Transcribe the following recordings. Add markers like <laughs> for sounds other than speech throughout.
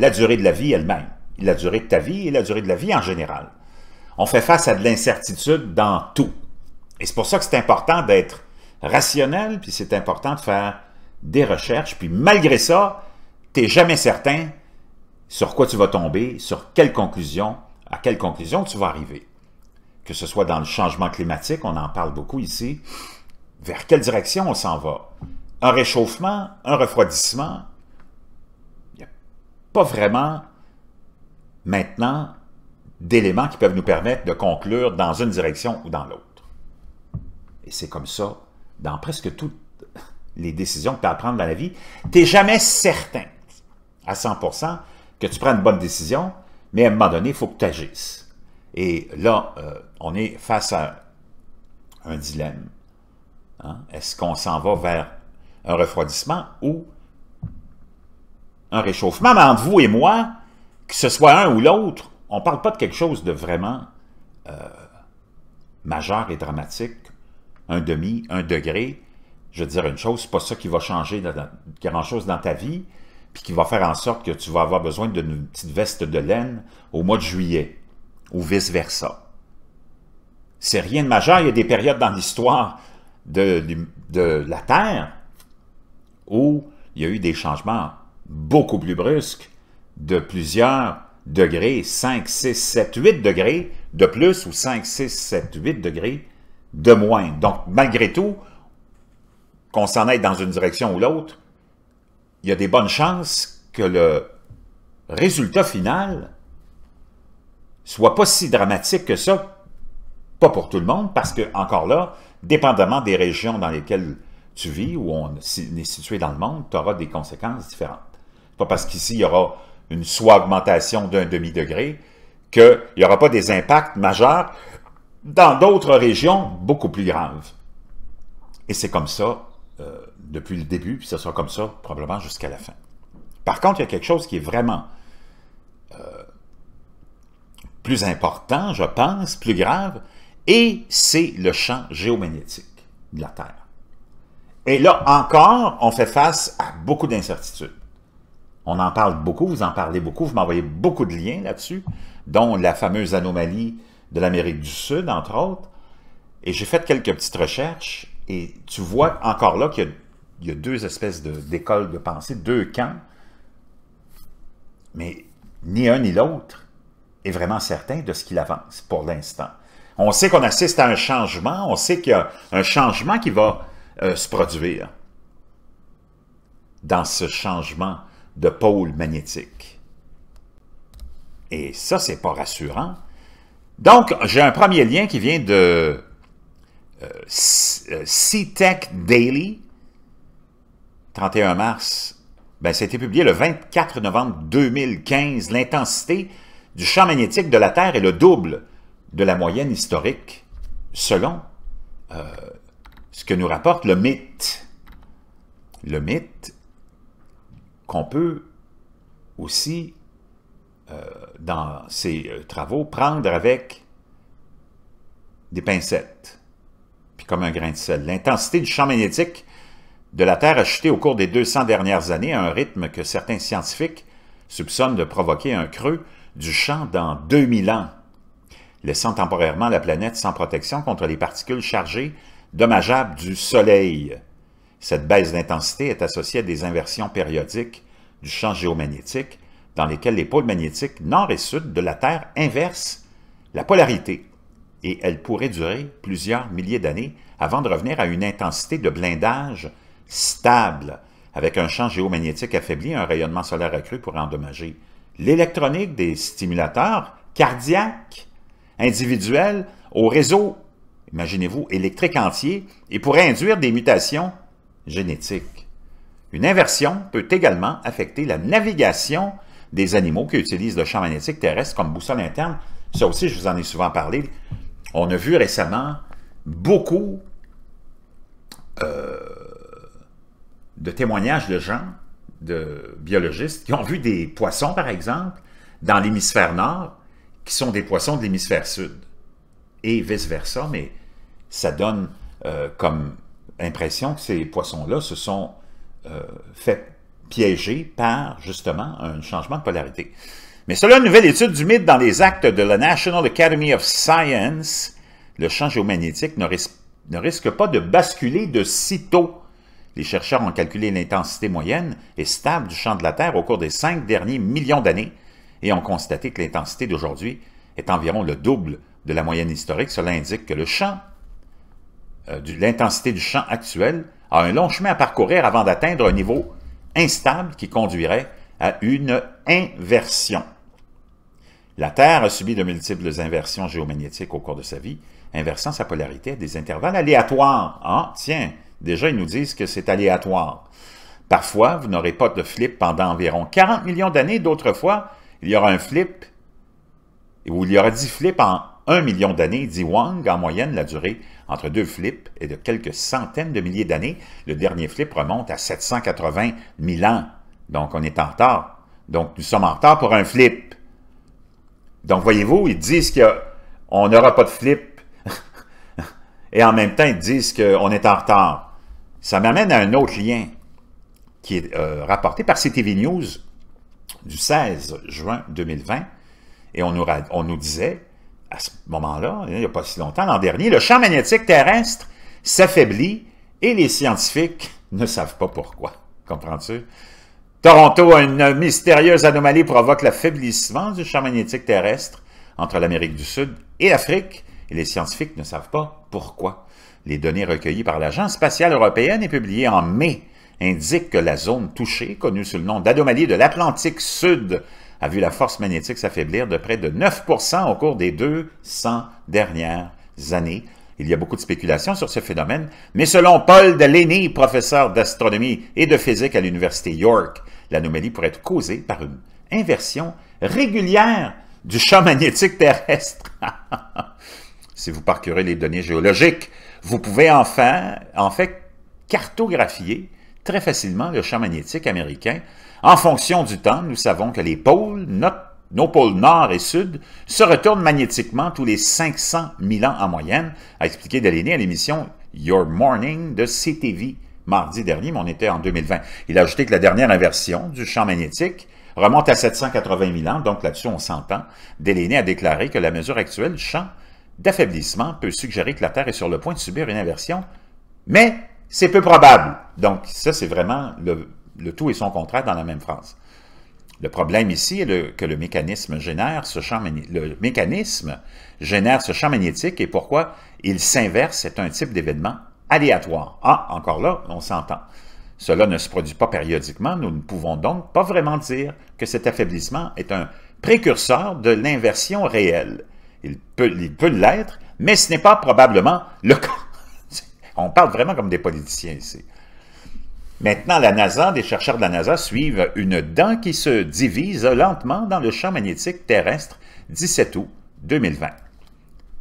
la durée de la vie elle-même, la durée de ta vie et la durée de la vie en général. On fait face à de l'incertitude dans tout. Et c'est pour ça que c'est important d'être rationnel, puis c'est important de faire des recherches, puis malgré ça, tu n'es jamais certain sur quoi tu vas tomber, sur quelle conclusion, à quelle conclusion tu vas arriver. Que ce soit dans le changement climatique, on en parle beaucoup ici, vers quelle direction on s'en va. Un réchauffement, un refroidissement, pas vraiment maintenant d'éléments qui peuvent nous permettre de conclure dans une direction ou dans l'autre. Et c'est comme ça dans presque toutes les décisions que tu as à prendre dans la vie. Tu n'es jamais certain à 100% que tu prends une bonne décision, mais à un moment donné, il faut que tu agisses. Et là, euh, on est face à un dilemme. Hein. Est-ce qu'on s'en va vers un refroidissement ou un réchauffement, entre vous et moi, que ce soit un ou l'autre, on ne parle pas de quelque chose de vraiment euh, majeur et dramatique, un demi, un degré. Je veux dire une chose, n'est pas ça qui va changer grand-chose dans ta vie, puis qui va faire en sorte que tu vas avoir besoin d'une petite veste de laine au mois de juillet, ou vice-versa. C'est rien de majeur, il y a des périodes dans l'histoire de la Terre où il y a eu des changements beaucoup plus brusque, de plusieurs degrés, 5, 6, 7, 8 degrés de plus ou 5, 6, 7, 8 degrés de moins. Donc, malgré tout, qu'on s'en aille dans une direction ou l'autre, il y a des bonnes chances que le résultat final soit pas si dramatique que ça, pas pour tout le monde, parce que, encore là, dépendamment des régions dans lesquelles tu vis, ou on est situé dans le monde, tu auras des conséquences différentes pas parce qu'ici, il y aura une soit augmentation d'un demi-degré qu'il n'y aura pas des impacts majeurs dans d'autres régions beaucoup plus graves. Et c'est comme ça euh, depuis le début, puis ce sera comme ça probablement jusqu'à la fin. Par contre, il y a quelque chose qui est vraiment euh, plus important, je pense, plus grave, et c'est le champ géomagnétique de la Terre. Et là encore, on fait face à beaucoup d'incertitudes. On en parle beaucoup, vous en parlez beaucoup, vous m'envoyez beaucoup de liens là-dessus, dont la fameuse anomalie de l'Amérique du Sud, entre autres. Et j'ai fait quelques petites recherches, et tu vois encore là qu'il y, a deux espèces d'écoles de, pensée, deux camps, mais ni un ni l'autre est vraiment certain de ce qu'il avance pour l'instant. On sait qu'on assiste à un changement, on sait qu'il y a un changement qui va euh, se produire. Dans ce changement, de pôle magnétique. Et ça, c'est pas rassurant. Donc, j'ai un premier lien qui vient de euh, c euh, Daily, 31 mars. Ben, ça publié le 24 novembre 2015. L'intensité du champ magnétique de la Terre est le double de la moyenne historique, selon euh, ce que nous rapporte le mythe. Le mythe qu'on peut aussi, euh, dans ces euh, travaux, prendre avec des pincettes, puis comme un grain de sel. L'intensité du champ magnétique de la Terre a chuté au cours des 200 dernières années à un rythme que certains scientifiques soupçonnent de provoquer un creux du champ dans 2000 ans, laissant temporairement la planète sans protection contre les particules chargées dommageables du Soleil. Cette baisse d'intensité est associée à des inversions périodiques du champ géomagnétique dans lesquelles les pôles magnétiques nord et sud de la Terre inversent la polarité et elle pourrait durer plusieurs milliers d'années avant de revenir à une intensité de blindage stable avec un champ géomagnétique affaibli et un rayonnement solaire accru pour endommager l'électronique des stimulateurs cardiaques individuels au réseau, imaginez-vous, électrique entier et pourrait induire des mutations génétique. Une inversion peut également affecter la navigation des animaux qui utilisent le champ magnétique terrestre comme boussole interne. Ça aussi, je vous en ai souvent parlé. On a vu récemment beaucoup euh, de témoignages de gens, de biologistes, qui ont vu des poissons, par exemple, dans l'hémisphère nord, qui sont des poissons de l'hémisphère sud, et vice-versa, mais ça donne euh, comme l'impression que ces poissons-là se sont euh, fait piéger par, justement, un changement de polarité. Mais selon une nouvelle étude du mythe dans les actes de la National Academy of Science, le champ géomagnétique ne, ne risque pas de basculer de si tôt. Les chercheurs ont calculé l'intensité moyenne et stable du champ de la Terre au cours des cinq derniers millions d'années et ont constaté que l'intensité d'aujourd'hui est environ le double de la moyenne historique. Cela indique que le champ euh, de l'intensité du champ actuel a un long chemin à parcourir avant d'atteindre un niveau instable qui conduirait à une inversion. La Terre a subi de multiples inversions géomagnétiques au cours de sa vie, inversant sa polarité à des intervalles aléatoires. Ah, tiens, déjà ils nous disent que c'est aléatoire. Parfois, vous n'aurez pas de flip pendant environ 40 millions d'années, d'autres fois, il y aura un flip, ou il y aura 10 flips en 1 million d'années, dit Wang, en moyenne la durée entre deux flips et de quelques centaines de milliers d'années. Le dernier flip remonte à 780 000 ans. Donc, on est en retard. Donc, nous sommes en retard pour un flip. Donc, voyez-vous, ils disent qu'on n'aura pas de flip. <laughs> Et en même temps, ils disent qu'on est en retard. Ça m'amène à un autre lien qui est euh, rapporté par CTV News du 16 juin 2020. Et on nous, on nous disait à ce moment-là, hein, il n'y a pas si longtemps, l'an dernier, le champ magnétique terrestre s'affaiblit et les scientifiques ne savent pas pourquoi. Comprends-tu? Toronto, une mystérieuse anomalie provoque l'affaiblissement du champ magnétique terrestre entre l'Amérique du Sud et l'Afrique, et les scientifiques ne savent pas pourquoi. Les données recueillies par l'Agence spatiale européenne et publiées en mai indiquent que la zone touchée, connue sous le nom d'anomalie de l'Atlantique Sud a vu la force magnétique s'affaiblir de près de 9 au cours des 200 dernières années. Il y a beaucoup de spéculations sur ce phénomène, mais selon Paul Delaney, professeur d'astronomie et de physique à l'Université York, l'anomalie pourrait être causée par une inversion régulière du champ magnétique terrestre. <laughs> si vous parcourez les données géologiques, vous pouvez enfin, en fait cartographier très facilement le champ magnétique américain en fonction du temps, nous savons que les pôles, nos pôles nord et sud, se retournent magnétiquement tous les 500 000 ans en moyenne, a expliqué Delaney à l'émission Your Morning de CTV mardi dernier, mais on était en 2020. Il a ajouté que la dernière inversion du champ magnétique remonte à 780 000 ans, donc là-dessus on s'entend. Delaney a déclaré que la mesure actuelle du champ d'affaiblissement peut suggérer que la Terre est sur le point de subir une inversion, mais c'est peu probable. Donc ça, c'est vraiment le le tout et son contraire dans la même phrase. Le problème ici est que le mécanisme génère ce champ le mécanisme génère ce champ magnétique et pourquoi il s'inverse, c'est un type d'événement aléatoire. Ah, encore là, on s'entend. Cela ne se produit pas périodiquement, nous ne pouvons donc pas vraiment dire que cet affaiblissement est un précurseur de l'inversion réelle. Il peut l'être, mais ce n'est pas probablement le cas. <laughs> On parle vraiment comme des politiciens ici. Maintenant, la NASA, des chercheurs de la NASA suivent une dent qui se divise lentement dans le champ magnétique terrestre 17 août 2020.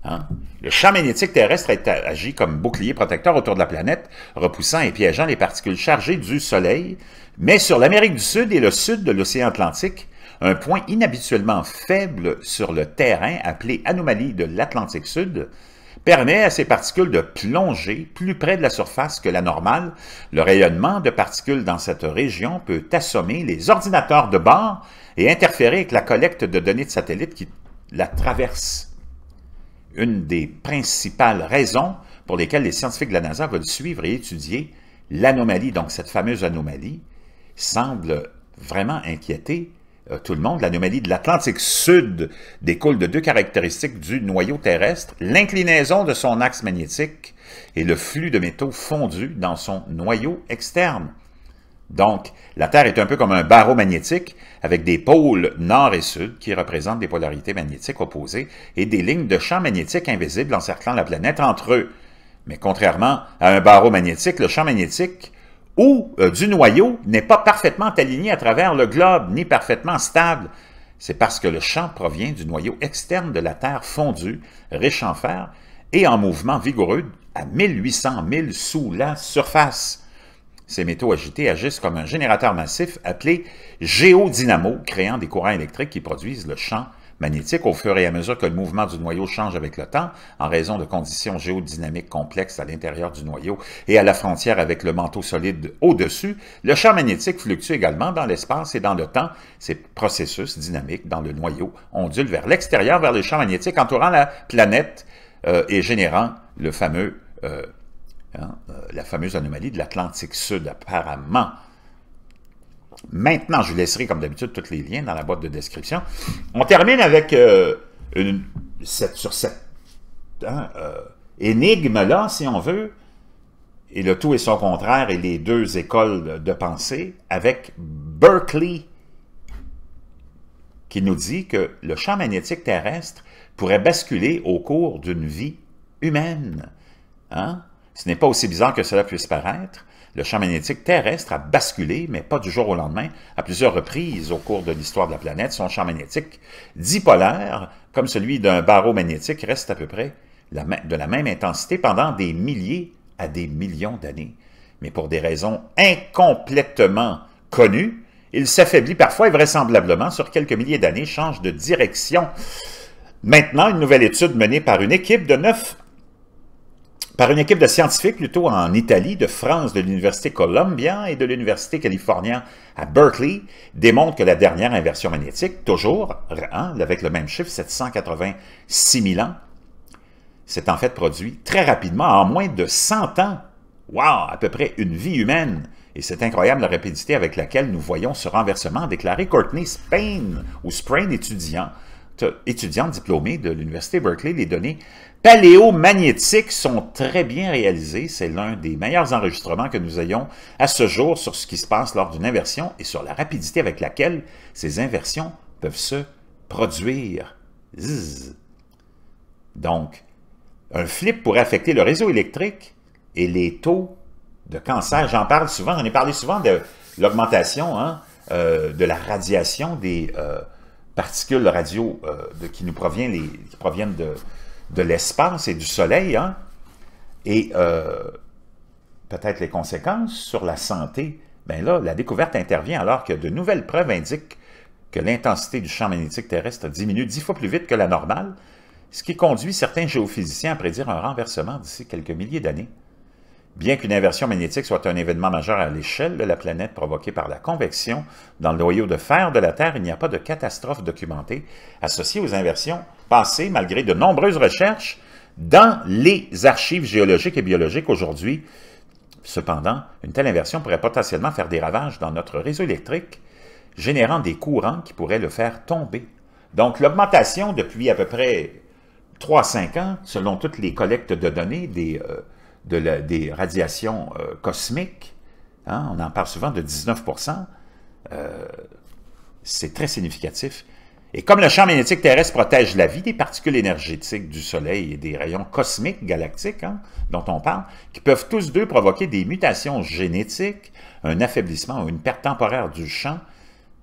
Hein? Le champ magnétique terrestre agit comme bouclier protecteur autour de la planète, repoussant et piégeant les particules chargées du Soleil, mais sur l'Amérique du Sud et le sud de l'océan Atlantique, un point inhabituellement faible sur le terrain appelé anomalie de l'Atlantique Sud, permet à ces particules de plonger plus près de la surface que la normale. Le rayonnement de particules dans cette région peut assommer les ordinateurs de bord et interférer avec la collecte de données de satellites qui la traverse. Une des principales raisons pour lesquelles les scientifiques de la NASA veulent suivre et étudier l'anomalie, donc cette fameuse anomalie, semble vraiment inquiéter euh, tout le monde, l'anomalie de l'Atlantique Sud découle de deux caractéristiques du noyau terrestre, l'inclinaison de son axe magnétique et le flux de métaux fondus dans son noyau externe. Donc, la Terre est un peu comme un barreau magnétique avec des pôles nord et sud qui représentent des polarités magnétiques opposées et des lignes de champ magnétique invisibles encerclant la planète entre eux. Mais contrairement à un barreau magnétique, le champ magnétique ou euh, du noyau n'est pas parfaitement aligné à travers le globe, ni parfaitement stable. C'est parce que le champ provient du noyau externe de la Terre fondue, riche en fer, et en mouvement vigoureux à 1800 000 sous la surface. Ces métaux agités agissent comme un générateur massif appelé géodynamo, créant des courants électriques qui produisent le champ magnétique au fur et à mesure que le mouvement du noyau change avec le temps en raison de conditions géodynamiques complexes à l'intérieur du noyau et à la frontière avec le manteau solide au-dessus, le champ magnétique fluctue également dans l'espace et dans le temps. Ces processus dynamiques dans le noyau ondulent vers l'extérieur, vers le champ magnétique entourant la planète euh, et générant le fameux, euh, hein, euh, la fameuse anomalie de l'Atlantique Sud apparemment Maintenant, je vous laisserai, comme d'habitude, tous les liens dans la boîte de description. On termine avec euh, une, cette, sur cette hein, euh, énigme-là, si on veut, et le tout et son contraire, et les deux écoles de pensée, avec Berkeley, qui nous dit que le champ magnétique terrestre pourrait basculer au cours d'une vie humaine. Hein. Ce n'est pas aussi bizarre que cela puisse paraître. Le champ magnétique terrestre a basculé, mais pas du jour au lendemain, à plusieurs reprises au cours de l'histoire de la planète. Son champ magnétique dipolaire, comme celui d'un barreau magnétique, reste à peu près de la même intensité pendant des milliers à des millions d'années. Mais pour des raisons incomplètement connues, il s'affaiblit parfois et vraisemblablement sur quelques milliers d'années, change de direction. Maintenant, une nouvelle étude menée par une équipe de neuf par une équipe de scientifiques plutôt en Italie, de France, de l'Université Columbia et de l'Université californienne à Berkeley, démontre que la dernière inversion magnétique, toujours hein, avec le même chiffre, 786 000 ans, s'est en fait produite très rapidement, en moins de 100 ans. Waouh, À peu près une vie humaine. Et c'est incroyable la rapidité avec laquelle nous voyons ce renversement, déclaré Courtney Spain ou Sprain, étudiant, étudiante diplômée de l'Université Berkeley, les données paléomagnétiques sont très bien réalisés. C'est l'un des meilleurs enregistrements que nous ayons à ce jour sur ce qui se passe lors d'une inversion et sur la rapidité avec laquelle ces inversions peuvent se produire. Donc, un flip pourrait affecter le réseau électrique et les taux de cancer. J'en parle souvent, j'en ai parlé souvent de l'augmentation hein, euh, de la radiation des euh, particules radio euh, qui nous les, proviennent de, de l'espace et du soleil, hein, et euh, peut-être les conséquences sur la santé, bien là, la découverte intervient alors que de nouvelles preuves indiquent que l'intensité du champ magnétique terrestre diminue dix fois plus vite que la normale, ce qui conduit certains géophysiciens à prédire un renversement d'ici quelques milliers d'années. Bien qu'une inversion magnétique soit un événement majeur à l'échelle de la planète provoqué par la convection dans le noyau de fer de la Terre, il n'y a pas de catastrophe documentée associée aux inversions passé, malgré de nombreuses recherches, dans les archives géologiques et biologiques aujourd'hui. Cependant, une telle inversion pourrait potentiellement faire des ravages dans notre réseau électrique, générant des courants qui pourraient le faire tomber. Donc, l'augmentation depuis à peu près 3-5 ans, selon toutes les collectes de données des, euh, radiations euh, cosmiques, hein, on en parle souvent de 19 euh, c'est très significatif. Et comme le champ magnétique terrestre protège la vie des particules énergétiques du Soleil et des rayons cosmiques galactiques hein, dont on parle, qui peuvent tous deux provoquer des mutations génétiques, un affaiblissement ou une perte temporaire du champ,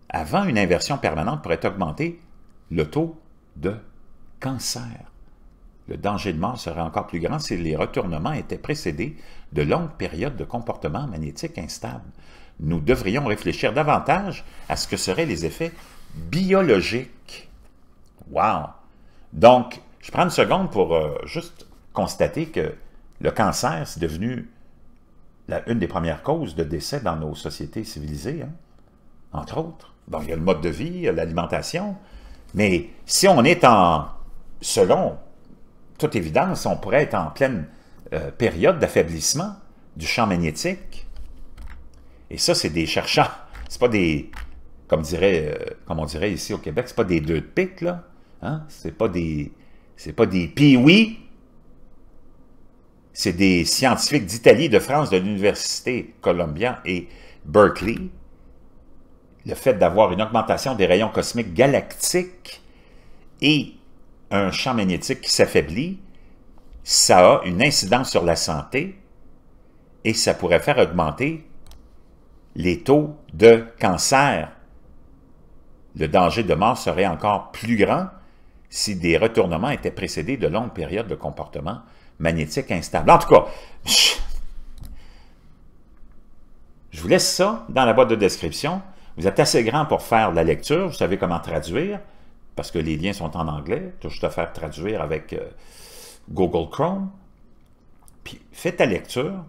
avant une inversion permanente pourrait augmenter le taux de cancer. Le danger de mort serait encore plus grand si les retournements étaient précédés de longues périodes de comportement magnétique instable. Nous devrions réfléchir davantage à ce que seraient les effets biologique. Wow! Donc, je prends une seconde pour euh, juste constater que le cancer, c'est devenu une des premières causes de décès dans nos sociétés civilisées, hein, entre autres. Donc, il y a le mode de vie, l'alimentation, mais si on est en, selon toute évidence, on pourrait être en pleine euh, période d'affaiblissement du champ magnétique. Et ça, c'est des chercheurs, <laughs> c'est pas des comme, dirait, euh, on dirait ici au Québec, c'est pas des deux de pique, là. Hein? C'est pas des. C'est pas des oui C'est des scientifiques d'Italie, de France, de l'Université Columbia et Berkeley. Le fait d'avoir une augmentation des rayons cosmiques galactiques et un champ magnétique qui s'affaiblit, ça a une incidence sur la santé et ça pourrait faire augmenter les taux de cancer le danger de mort serait encore plus grand si des retournements étaient précédés de longues périodes de comportement magnétique instable. En tout cas, je vous laisse ça dans la boîte de description. Vous êtes assez grand pour faire de la lecture, vous savez comment traduire, parce que les liens sont en anglais. Tu peux juste faire traduire avec euh, Google Chrome. Puis fais ta lecture,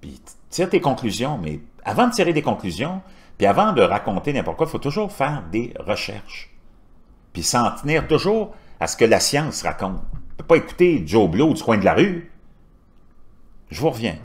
puis tire tes conclusions. Mais avant de tirer des conclusions, puis avant de raconter n'importe quoi, il faut toujours faire des recherches. Puis s'en tenir toujours à ce que la science raconte. On ne peut pas écouter Joe Blow du coin de la rue. Je vous reviens.